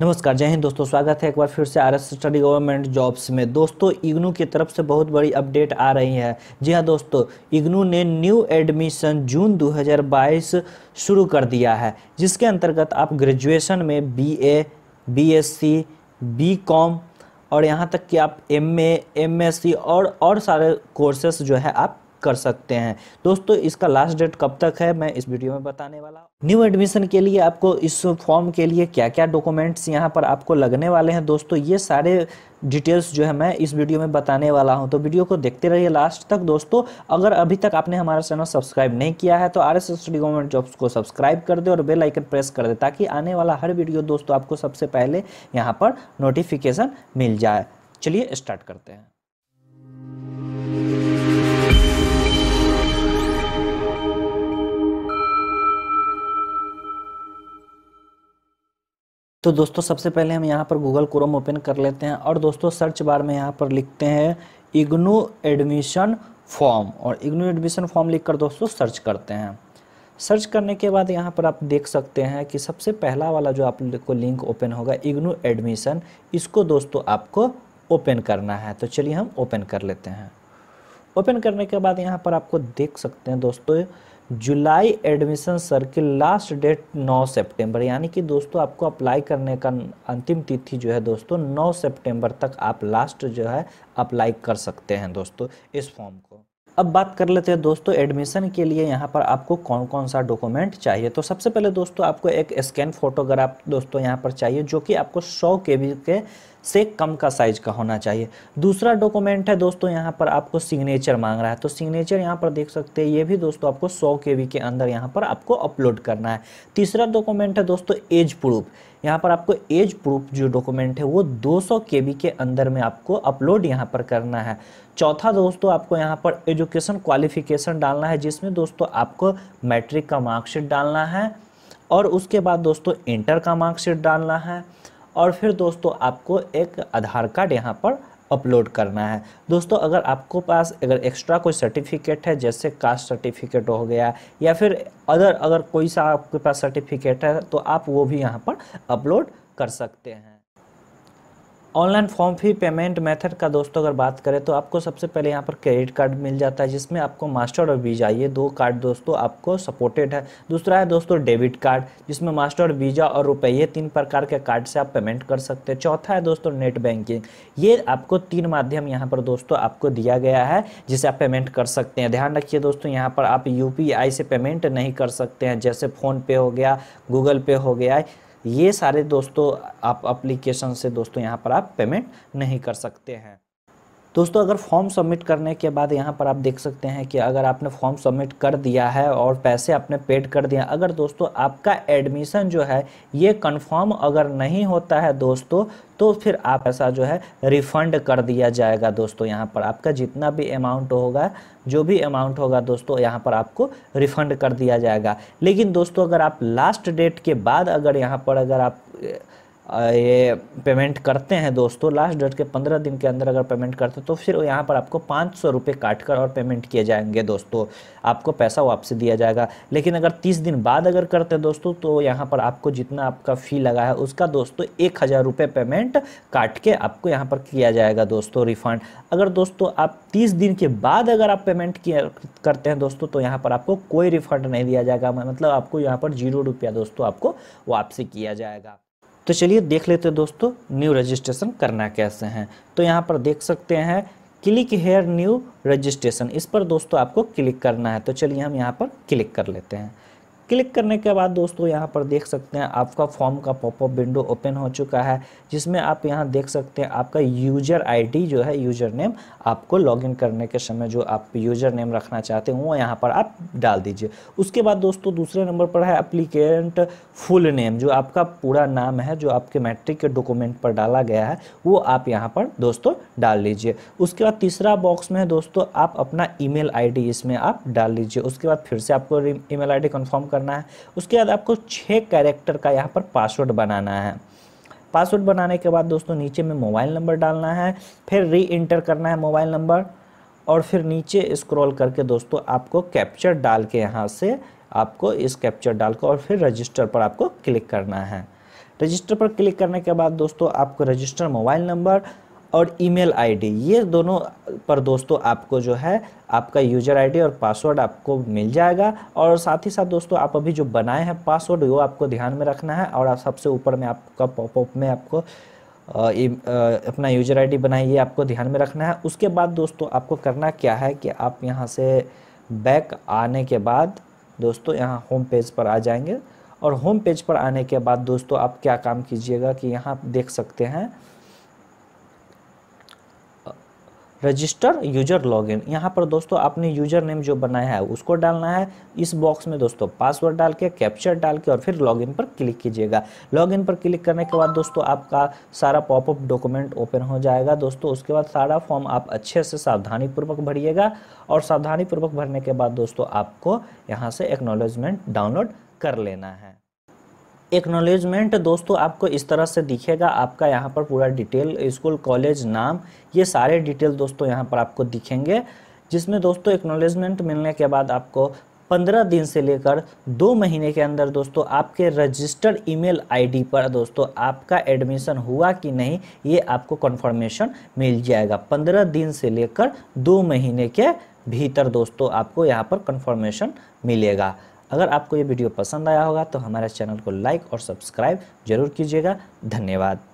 नमस्कार जय हिंद दोस्तों स्वागत है एक बार फिर से R S study government jobs में दोस्तों इग्नू की तरफ से बहुत बड़ी अपडेट आ रही है जी हाँ दोस्तों इग्नू ने न्यू एडमिशन जून 2022 शुरू कर दिया है जिसके अंतर्गत आप ग्रेजुएशन में B A B S C B com और यहाँ तक कि आप M A M S C और और सारे कोर्सेस जो है आप कर सकते हैं दोस्तों इसका लास्ट डेट कब तक है मैं इस वीडियो में बताने वाला हूँ न्यू एडमिशन के लिए आपको इस फॉर्म के लिए क्या क्या डॉक्यूमेंट्स यहाँ पर आपको लगने वाले हैं दोस्तों ये सारे डिटेल्स जो है मैं इस वीडियो में बताने वाला हूं तो वीडियो को देखते रहिए लास्ट तक दोस्तों अगर अभी तक आपने हमारा चैनल सब्सक्राइब नहीं किया है तो R S S government jobs को सब्सक्राइब कर दे और बेल आइकन प्रेस कर दे ताकि आने वाला हर वीडियो दोस्तों आपको सबसे पहले यहाँ पर नोटिफिकेशन मिल जाए चलिए स्टार्ट करते हैं तो दोस्तों सबसे पहले हम यहाँ पर गूगल क्रोम ओपन कर लेते हैं और दोस्तों सर्च बार में यहाँ पर लिखते हैं इग्नू एडमिशन फॉर्म और इग्नू एडमिशन फॉर्म लिखकर दोस्तों सर्च करते हैं सर्च करने के बाद यहाँ पर आप देख सकते हैं कि सबसे पहला वाला जो आपको लिंक ओपन होगा इग्नू एडमिशन इसको दोस्तों आपको ओपन करना है तो चलिए हम ओपन कर लेते हैं ओपन करने के बाद यहाँ पर आपको देख सकते हैं दोस्तों जुलाई एडमिशन सर्किल लास्ट डेट 9 सितंबर यानी कि दोस्तों आपको अप्लाई करने का अंतिम तिथि जो है दोस्तों 9 सितंबर तक आप लास्ट जो है अप्लाई कर सकते हैं दोस्तों इस फॉर्म को अब बात कर लेते हैं दोस्तों एडमिशन के लिए यहाँ पर आपको कौन कौन सा डॉक्यूमेंट चाहिए तो सबसे पहले दोस्तों आपको एक स्कैन फोटोग्राफ दोस्तों यहाँ पर चाहिए जो कि आपको सौ के के से कम का साइज का होना चाहिए दूसरा डॉक्यूमेंट है दोस्तों यहाँ पर आपको सिग्नेचर मांग रहा है तो सिग्नेचर यहाँ पर देख सकते हैं ये भी दोस्तों आपको सौ के के अंदर यहाँ पर आपको अपलोड करना है तीसरा डॉक्यूमेंट है दोस्तों एज प्रूफ यहाँ पर आपको एज प्रूफ जो डॉक्यूमेंट है वो 200 के के अंदर में आपको अपलोड यहाँ पर करना है चौथा दोस्तों आपको यहाँ पर एजुकेशन क्वालिफिकेशन डालना है जिसमें दोस्तों आपको मैट्रिक का मार्कशीट डालना है और उसके बाद दोस्तों इंटर का मार्कशीट डालना है और फिर दोस्तों आपको एक आधार कार्ड यहाँ पर अपलोड करना है दोस्तों अगर आपको पास अगर एक्स्ट्रा कोई सर्टिफिकेट है जैसे कास्ट सर्टिफिकेट हो गया या फिर अदर अगर कोई सा आपके पास सर्टिफिकेट है तो आप वो भी यहाँ पर अपलोड कर सकते हैं online form fee payment method का दोस्तों अगर बात करें तो आपको सबसे पहले यहाँ पर क्रेडिट कार्ड मिल जाता है जिसमें आपको मास्टर और वीज़ा ये दो कार्ड दोस्तों आपको सपोर्टेड है दूसरा है दोस्तों डेबिट कार्ड जिसमें मास्टर और वीज़ा और रुपये ये तीन प्रकार के कार्ड से आप पेमेंट कर सकते हैं चौथा है दोस्तों नेट बैंकिंग ये आपको तीन माध्यम यहाँ पर दोस्तों आपको दिया गया है जिसे आप पेमेंट कर सकते हैं ध्यान रखिए दोस्तों यहाँ पर आप यू से पेमेंट नहीं कर सकते हैं जैसे फ़ोनपे हो गया गूगल पे हो गया ये सारे दोस्तों आप अप्लीकेशन से दोस्तों यहाँ पर आप पेमेंट नहीं कर सकते हैं दोस्तों अगर फॉर्म सबमिट करने के बाद यहाँ पर आप देख सकते हैं कि अगर आपने फॉर्म सबमिट कर दिया है और पैसे आपने पेड कर दिया अगर दोस्तों आपका एडमिशन जो है ये कन्फर्म अगर नहीं होता है दोस्तों तो फिर आप ऐसा जो है रिफ़ंड कर दिया जाएगा दोस्तों यहाँ पर आपका जितना भी अमाउंट होगा जो भी अमाउंट होगा दोस्तों यहाँ पर आपको रिफ़ंड कर दिया जाएगा लेकिन दोस्तों अगर आप लास्ट डेट के बाद अगर यहाँ पर अगर आप ये पेमेंट करते हैं दोस्तों लास्ट डेट के पंद्रह दिन के अंदर अगर पेमेंट करते हैं तो फिर यहाँ पर आपको पाँच सौ रुपये काट कर और पेमेंट किए जाएंगे दोस्तों आपको पैसा वापसी दिया जाएगा लेकिन अगर तीस दिन बाद अगर करते हैं दोस्तों तो यहाँ पर आपको जितना आपका फ़ी लगा है उसका दोस्तों एक हज़ार रुपये पेमेंट काट के आपको यहाँ पर किया जाएगा दोस्तों रिफ़ंड अगर दोस्तों आप तीस दिन के बाद अगर आप पेमेंट करते हैं दोस्तों तो यहाँ पर आपको कोई रिफ़ंड नहीं दिया जाएगा मतलब आपको यहाँ पर जीरो रुपया दोस्तों आपको वापसी किया जाएगा तो चलिए देख लेते हैं दोस्तों न्यू रजिस्ट्रेशन करना कैसे है तो यहाँ पर देख सकते हैं क्लिक हेयर न्यू रजिस्ट्रेशन इस पर दोस्तों आपको क्लिक करना है तो चलिए हम यहाँ पर क्लिक कर लेते हैं क्लिक करने के बाद दोस्तों यहाँ पर देख सकते हैं आपका फॉर्म का पॉपअप विंडो ओपन हो चुका है जिसमें आप यहाँ देख सकते हैं आपका यूजर आईडी जो है यूजर नेम आपको लॉगिन करने के समय जो आप यूजर नेम रखना चाहते हो वो यहाँ पर आप डाल दीजिए उसके बाद दोस्तों दूसरे नंबर पर है अप्लीकेंट फुल नेम जो आपका पूरा नाम है जो आपके मैट्रिक के डॉक्यूमेंट पर डाला गया है वो आप यहाँ पर दोस्तों डाल लीजिए उसके बाद तीसरा बॉक्स में दोस्तों आप अपना ई मेल इसमें आप डाल लीजिए उसके बाद फिर से आपको ई मेल आई करना करना है उसके बाद आपको छः कैरेक्टर का यहाँ पर पासवर्ड बनाना है पासवर्ड बनाने के बाद दोस्तों नीचे में मोबाइल नंबर डालना है फिर री इंटर करना है मोबाइल नंबर और फिर नीचे स्क्रॉल करके दोस्तों आपको कैप्चर डाल के यहाँ से आपको इस कैप्चर डाल कर और फिर रजिस्टर पर आपको क्लिक करना है रजिस्टर पर क्लिक करने के बाद दोस्तों आपको रजिस्टर मोबाइल नंबर और ईमेल आईडी ये दोनों पर दोस्तों आपको जो है आपका यूजर आईडी और पासवर्ड आपको मिल जाएगा और साथ ही साथ दोस्तों आप अभी जो बनाए हैं पासवर्ड वो आपको ध्यान में रखना है और आप सबसे ऊपर में आपका पॉपअप में आपको आ, अपना यूजर आईडी बनाइए ये आपको ध्यान में रखना है उसके बाद दोस्तों आपको करना क्या है कि आप यहाँ से बैक आने के बाद दोस्तों यहाँ होम पेज पर आ जाएंगे और होम पेज पर आने के बाद दोस्तों आप क्या काम कीजिएगा कि यहाँ देख सकते हैं रजिस्टर यूजर लॉगिन यहाँ पर दोस्तों आपने यूजर नेम जो बनाया है उसको डालना है इस बॉक्स में दोस्तों पासवर्ड डाल के कैप्चर डाल के और फिर लॉगिन पर क्लिक कीजिएगा लॉगिन पर क्लिक करने के बाद दोस्तों आपका सारा पॉपअप डॉक्यूमेंट ओपन हो जाएगा दोस्तों उसके बाद सारा फॉर्म आप अच्छे से सावधानीपूर्वक भरिएगा और सावधानीपूर्वक भरने के बाद दोस्तों आपको यहाँ से एक्नोलॉजमेंट डाउनलोड कर लेना है एक्नोलेजमेंट दोस्तों आपको इस तरह से दिखेगा आपका यहाँ पर पूरा डिटेल स्कूल कॉलेज नाम ये सारे डिटेल दोस्तों यहाँ पर आपको दिखेंगे जिसमें दोस्तों एक्नोलेजमेंट मिलने के बाद आपको पंद्रह दिन से लेकर दो महीने के अंदर दोस्तों आपके रजिस्टर्ड ईमेल आईडी पर दोस्तों आपका एडमिशन हुआ कि नहीं ये आपको कन्फर्मेशन मिल जाएगा पंद्रह दिन से लेकर दो महीने के भीतर दोस्तों आपको यहाँ पर कन्फर्मेशन मिलेगा अगर आपको ये वीडियो पसंद आया होगा तो हमारे चैनल को लाइक और सब्सक्राइब जरूर कीजिएगा धन्यवाद